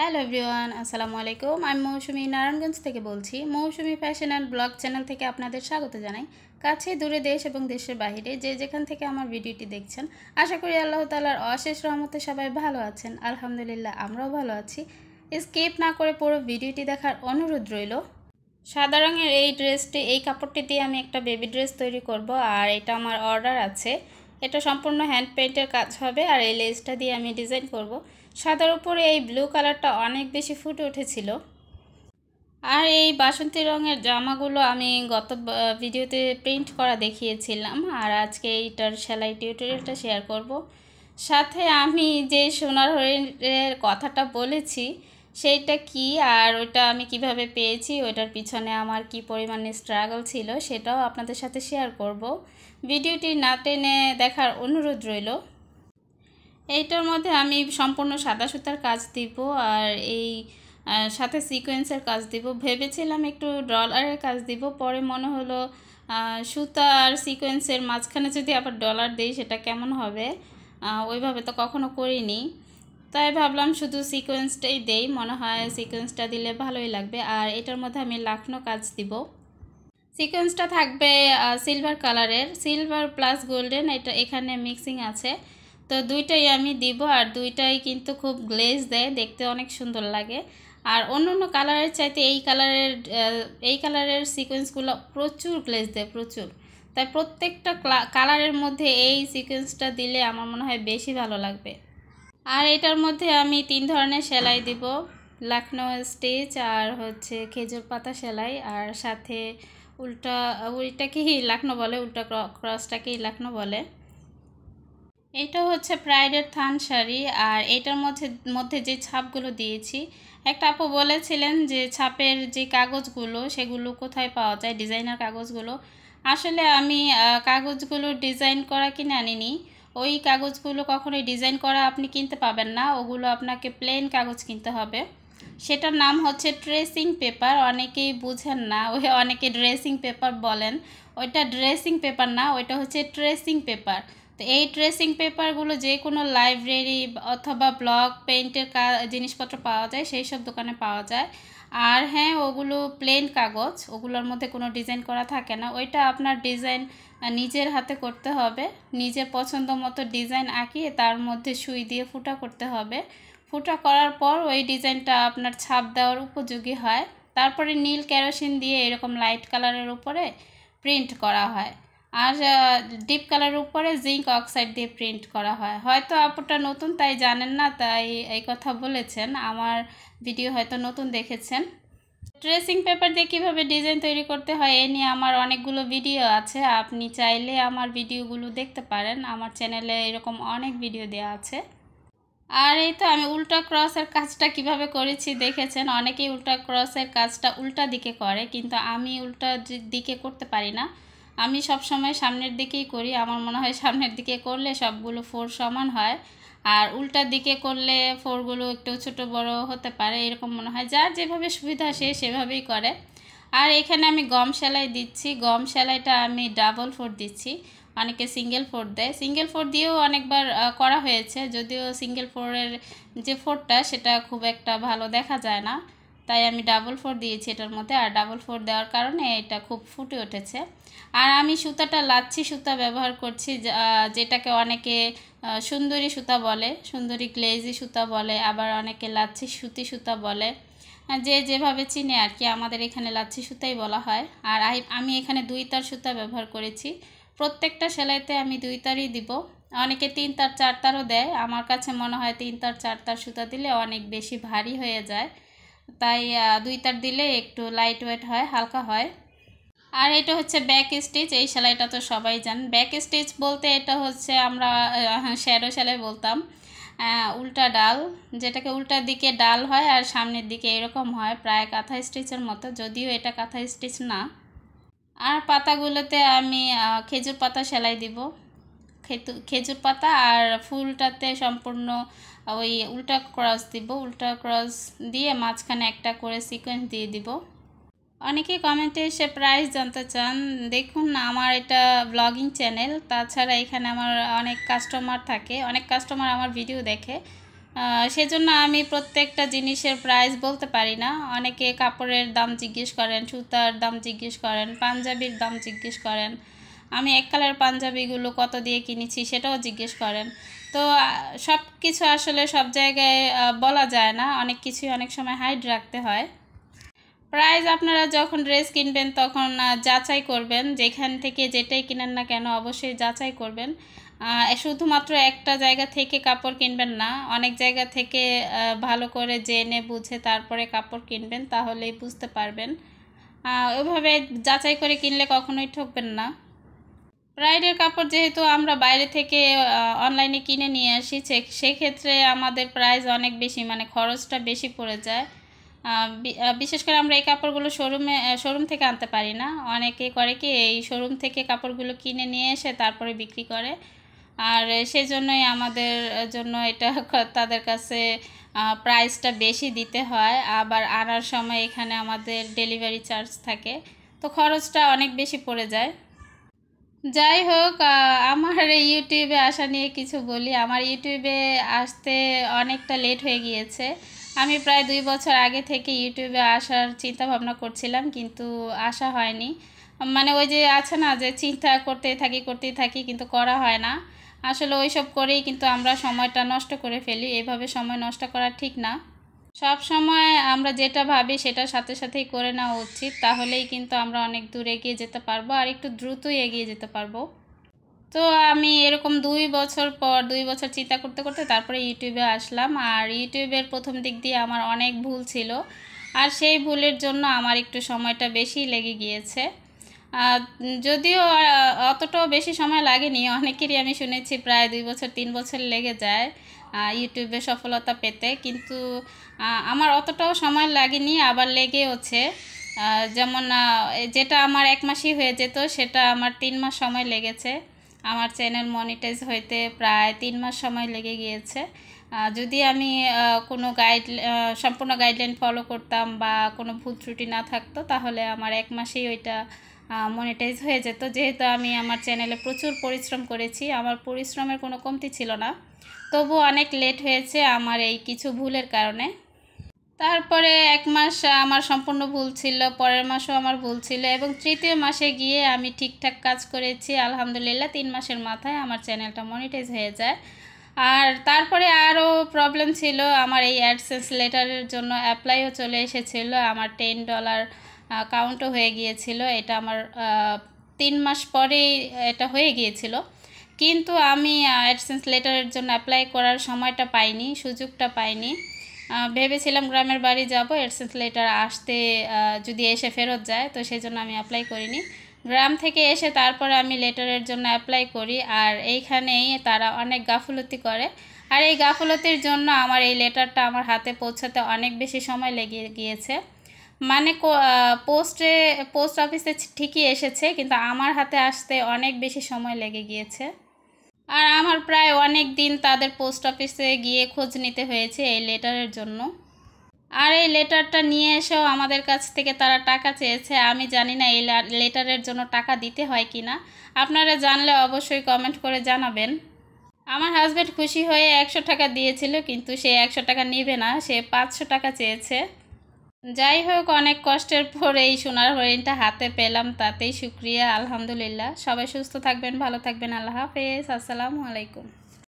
Hello everyone আসসালামু আলাইকুম আমি মৌসুমি নারায়ণগঞ্জ থেকে বলছি Moushumi fashion and blog channel থেকে আপনাদের স্বাগত জানাই কাছে দূরে দেশ এবং দেশের বাহিরে যে যেখান থেকে আমার ভিডিওটি দেখছেন আশা করি আল্লাহ তালার অশেষ রহমতে সবাই ভালো আছেন আলহামদুলিল্লাহ আমরাও ভালো আছি স্কিপ না করে পুরো ভিডিওটি দেখার অনুরোধ রইল সাদা রঙের এই ড্রেসটি এই কাপড়টি দিয়ে আমি একটা বেবি ড্রেস তৈরি করব আর এটা আমার অর্ডার আছে এটা সম্পূর্ণ হ্যান্ড পেন্টের কাজ হবে আর এই লেসটা দিয়ে আমি ডিজাইন করব। সাদার উপরে এই ব্লু কালারটা অনেক বেশি ফুটে উঠেছিল আর এই বাসন্তী রঙের জামাগুলো আমি গত ভিডিওতে প্রিন্ট করা দেখিয়েছিলাম আর আজকে এইটার সেলাই টিউটোরিয়ালটা শেয়ার করব সাথে আমি যে সোনার হরিণের কথাটা বলেছি সেইটা কি আর ওটা আমি কিভাবে পেয়েছি ওটার পিছনে আমার কি পরিমাণে স্ট্রাগল ছিল সেটাও আপনাদের সাথে শেয়ার করব ভিডিওটি না টেনে দেখার অনুরোধ রইল এইটার মধ্যে আমি সম্পূর্ণ সাদা সুতার কাজ দিব আর এই সাথে সিকোয়েন্সের কাজ দিব ভেবেছিলাম একটু ডলারের কাজ দিব পরে মনে হলো সুতা আর সিকোয়েন্সের মাঝখানে যদি আবার ডলার দিই সেটা কেমন হবে ওইভাবে তো কখনো করিনি তাই ভাবলাম শুধু সিকোয়েন্সটাই দেই মনে হয় সিকোয়েন্সটা দিলে ভালোই লাগবে আর এটার মধ্যে আমি লাখনো কাজ দিব সিকোয়েন্সটা থাকবে সিলভার কালারের সিলভার প্লাস গোল্ডেন এটা এখানে মিক্সিং আছে তো দুইটাই আমি দিব আর দুইটাই কিন্তু খুব গ্লেজ দেয় দেখতে অনেক সুন্দর লাগে আর অন্য অন্য কালারের চাইতে এই কালারের এই কালারের সিকোয়েন্সগুলো প্রচুর গ্লেজ দেয় প্রচুর তাই প্রত্যেকটা কালারের মধ্যে এই সিকোয়েন্সটা দিলে আমার মনে হয় বেশি ভালো লাগবে আর এটার মধ্যে আমি তিন ধরনের সেলাই দিব লাখনৌ স্টিচ আর হচ্ছে খেজুর পাতা সেলাই আর সাথে উল্টা ওইটাকেই লাখনৌ বলে উল্টা ক্রসটাকেই লাখনৌ বলে এটা হচ্ছে প্রাইডের থান শাড়ি আর এটার মধ্যে মধ্যে যে ছাপগুলো দিয়েছি একটা আপু বলেছিলেন যে ছাপের যে কাগজগুলো সেগুলো কোথায় পাওয়া যায় ডিজাইনার কাগজগুলো আসলে আমি কাগজগুলো ডিজাইন করা কিনে আনিনি ওই কাগজগুলো কখনোই ডিজাইন করা আপনি কিনতে পাবেন না ওগুলো আপনাকে প্লেন কাগজ কিনতে হবে সেটার নাম হচ্ছে ড্রেসিং পেপার অনেকেই বুঝেন না ওই অনেকে ড্রেসিং পেপার বলেন ওইটা ড্রেসিং পেপার না ওইটা হচ্ছে ট্রেসিং পেপার তো এই ট্রেসিং পেপারগুলো যে কোনো লাইব্রেরি অথবা ব্লক পেন্টের জিনিসপত্র পাওয়া যায় সেই সব দোকানে পাওয়া যায় আর হ্যাঁ ওগুলো প্লেন কাগজ ওগুলোর মধ্যে কোনো ডিজাইন করা থাকে না ওইটা আপনার ডিজাইন নিজের হাতে করতে হবে নিজের পছন্দ মতো ডিজাইন আঁকিয়ে তার মধ্যে সুই দিয়ে ফুটা করতে হবে ফুটা করার পর ওই ডিজাইনটা আপনার ছাপ দেওয়ার উপযোগী হয় তারপরে নীল কেরোসিন দিয়ে এরকম লাইট কালারের উপরে প্রিন্ট করা হয় আর ডিপ কালার উপরে জিঙ্ক অক্সাইড দিয়ে প্রিন্ট করা হয় হয়তো আপুটা নতুন তাই জানেন না তাই এই কথা বলেছেন আমার ভিডিও হয়তো নতুন দেখেছেন ট্রেসিং পেপার দিয়ে কীভাবে ডিজাইন তৈরি করতে হয় এ নিয়ে আমার অনেকগুলো ভিডিও আছে আপনি চাইলে আমার ভিডিওগুলো দেখতে পারেন আমার চ্যানেলে এরকম অনেক ভিডিও দেওয়া আছে আর এই তো আমি উল্টা ক্রসের কাজটা কিভাবে করেছি দেখেছেন অনেকেই উল্টা ক্রসের কাজটা উল্টা দিকে করে কিন্তু আমি উল্টা দিকে করতে পারি না আমি সব সময় সামনের দিকেই করি আমার মনে হয় সামনের দিকে করলে সবগুলো ফোর সমান হয় আর উল্টার দিকে করলে ফোরগুলো একটু ছোট বড় হতে পারে এরকম মনে হয় যার যেভাবে সুবিধা সে সেভাবেই করে আর এখানে আমি গম সেলাই দিচ্ছি গম সেলাইটা আমি ডাবল ফোর দিচ্ছি অনেকে সিঙ্গেল ফোর দেয় সিঙ্গেল ফোর দিয়েও অনেকবার করা হয়েছে যদিও সিঙ্গেল ফোরের যে ফোরটা সেটা খুব একটা ভালো দেখা যায় না তাই আমি ডাবল ফোর দিয়েছি এটার মধ্যে আর ডাবল ফোর দেওয়ার কারণে এটা খুব ফুটে উঠেছে আর আমি সুতাটা লাচ্ছি সুতা ব্যবহার করছি যেটাকে অনেকে সুন্দরী সুতা বলে সুন্দরী গ্লেজি সুতা বলে আবার অনেকে লাচ্ছি সুতি সুতা বলে যে যেভাবে চিনে আর কি আমাদের এখানে লাচ্ছি সুতাই বলা হয় আর আমি এখানে দুই তার সুতা ব্যবহার করেছি প্রত্যেকটা সেলাইতে আমি দুই তারই দিব অনেকে তিন তার চার তারও দেয় আমার কাছে মনে হয় তিন তার চার তার সুতা দিলে অনেক বেশি ভারী হয়ে যায় তাই দুই তার দিলে একটু লাইট ওয়েট হয় হালকা হয় আর এটা হচ্ছে ব্যাক স্টিচ এই সেলাইটা তো সবাই জান ব্যাক স্টিচ বলতে এটা হচ্ছে আমরা শ্যাডো সেলাই বলতাম উল্টা ডাল যেটাকে উল্টার দিকে ডাল হয় আর সামনের দিকে এরকম হয় প্রায় কাঁথা স্টিচের মতো যদিও এটা কাঁথা স্টিচ না আর পাতাগুলোতে আমি খেজুর পাতা সেলাই দিব খেজুর পাতা আর ফুলটাতে সম্পূর্ণ ওই উল্টা ক্রস দিব উল্টা ক্রস দিয়ে মাঝখানে একটা করে সিকোয়েন্স দিয়ে দিব অনেকে কমেন্টে এসে প্রাইস জানতে চান দেখুন আমার এটা ব্লগিং চ্যানেল তাছাড়া এখানে আমার অনেক কাস্টমার থাকে অনেক কাস্টমার আমার ভিডিও দেখে সেজন্য আমি প্রত্যেকটা জিনিসের প্রাইস বলতে পারি না অনেকে কাপড়ের দাম জিজ্ঞেস করেন সুতার দাম জিজ্ঞেস করেন পাঞ্জাবির দাম জিজ্ঞেস করেন আমি এক কালার পাঞ্জাবিগুলো কত দিয়ে কিনেছি সেটাও জিজ্ঞেস করেন তো সব কিছু আসলে সব জায়গায় বলা যায় না অনেক কিছুই অনেক সময় হাইড রাখতে হয় প্রাইস আপনারা যখন ড্রেস কিনবেন তখন যাচাই করবেন যেখান থেকে যেটাই কিনেন না কেন অবশ্যই যাচাই করবেন শুধুমাত্র একটা জায়গা থেকে কাপড় কিনবেন না অনেক জায়গা থেকে ভালো করে জেনে বুঝে তারপরে কাপড় কিনবেন তাহলেই বুঝতে পারবেন ওইভাবে যাচাই করে কিনলে কখনোই ঠকবেন না ব্রাইডের কাপড় যেহেতু আমরা বাইরে থেকে অনলাইনে কিনে নিয়ে আসি সেক্ষেত্রে আমাদের প্রাইস অনেক বেশি মানে খরচটা বেশি পড়ে যায় বিশেষ করে আমরা এই কাপড়গুলো শোরুমে শোরুম থেকে আনতে পারি না অনেকে করে কি এই শোরুম থেকে কাপড়গুলো কিনে নিয়ে এসে তারপরে বিক্রি করে আর সেজন্যই আমাদের জন্য এটা তাদের কাছে প্রাইসটা বেশি দিতে হয় আবার আনার সময় এখানে আমাদের ডেলিভারি চার্জ থাকে তো খরচটা অনেক বেশি পড়ে যায় যাই হোক আমার ইউটিউবে আসা নিয়ে কিছু বলি আমার ইউটিউবে আসতে অনেকটা লেট হয়ে গিয়েছে আমি প্রায় দুই বছর আগে থেকে ইউটিউবে আসার চিন্তা ভাবনা করছিলাম কিন্তু আসা হয়নি মানে ওই যে আছে না যে চিন্তা করতে থাকি করতেই থাকি কিন্তু করা হয় না আসলে ওইসব করেই কিন্তু আমরা সময়টা নষ্ট করে ফেলি এভাবে সময় নষ্ট করা ঠিক না সব সময় আমরা যেটা ভাবি সেটার সাথে সাথেই করে নেওয়া উচিত তাহলেই কিন্তু আমরা অনেক দূর এগিয়ে যেতে পারবো আর একটু দ্রুতই এগিয়ে যেতে পারবো তো আমি এরকম দুই বছর পর দুই বছর চিন্তা করতে করতে তারপরে ইউটিউবে আসলাম আর ইউটিউবের প্রথম দিক দিয়ে আমার অনেক ভুল ছিল আর সেই ভুলের জন্য আমার একটু সময়টা বেশি লেগে গিয়েছে যদিও অতটাও বেশি সময় লাগেনি অনেকেরই আমি শুনেছি প্রায় দুই বছর তিন বছর লেগে যায় ইউটিউবে সফলতা পেতে কিন্তু আমার অতটাও সময় লাগেনি আবার লেগেওছে যেমন যেটা আমার এক মাসই হয়ে যেত সেটা আমার তিন মাস সময় লেগেছে আমার চ্যানেল মনিটাইজ হইতে প্রায় তিন মাস সময় লেগে গিয়েছে যদি আমি কোনো গাইড সম্পূর্ণ গাইডলাইন ফলো করতাম বা কোনো ভুল ত্রুটি না থাকতো তাহলে আমার এক মাসেই ওইটা মনিটাইজ হয়ে যেত যেহেতু আমি আমার চ্যানেলে প্রচুর পরিশ্রম করেছি আমার পরিশ্রমের কোনো কমতি ছিল না তবু অনেক লেট হয়েছে আমার এই কিছু ভুলের কারণে তারপরে এক মাস আমার সম্পূর্ণ ভুল ছিল পরের মাসও আমার ভুল ছিল এবং তৃতীয় মাসে গিয়ে আমি ঠিকঠাক কাজ করেছি আলহামদুলিল্লাহ তিন মাসের মাথায় আমার চ্যানেলটা মনিটাইজ হয়ে যায় আর তারপরে আরও প্রবলেম ছিল আমার এই অ্যাডসেন্স লেটারের জন্য অ্যাপ্লাইও চলে এসেছিলো আমার টেন ডলার কাউন্টও হয়ে গিয়েছিল এটা আমার তিন মাস পরে এটা হয়ে গিয়েছিল কিন্তু আমি অ্যাডসেন্স লেটারের জন্য অ্যাপ্লাই করার সময়টা পাইনি সুযোগটা পাইনি ভেবেছিলাম গ্রামের বাড়ি যাব অ্যাডসেন্স লেটার আসতে যদি এসে ফেরত যায় তো সেই জন্য আমি অ্যাপ্লাই করিনি গ্রাম থেকে এসে তারপরে আমি লেটারের জন্য অ্যাপ্লাই করি আর এইখানেই তারা অনেক গাফলতি করে আর এই গাফলতির জন্য আমার এই লেটারটা আমার হাতে পৌঁছাতে অনেক বেশি সময় লেগে গিয়েছে মানে পোস্টে পোস্ট অফিসে ঠিকই এসেছে কিন্তু আমার হাতে আসতে অনেক বেশি সময় লেগে গিয়েছে আর আমার প্রায় অনেক দিন তাদের পোস্ট অফিসে গিয়ে খোঁজ নিতে হয়েছে এই লেটারের জন্য আর এই লেটারটা নিয়ে এসেও আমাদের কাছ থেকে তারা টাকা চেয়েছে আমি জানি না এই লেটারের জন্য টাকা দিতে হয় কি না আপনারা জানলে অবশ্যই কমেন্ট করে জানাবেন আমার হাজব্যান্ড খুশি হয়ে একশো টাকা দিয়েছিল কিন্তু সে একশো টাকা নেবে না সে পাঁচশো টাকা চেয়েছে যাই হোক অনেক কষ্টের পর এই সোনার হরিণটা হাতে পেলাম তাতেই শুক্রিয়া আলহামদুলিল্লাহ সবাই সুস্থ থাকবেন ভালো থাকবেন আল্লাহ হাফেজ আসসালামু আলাইকুম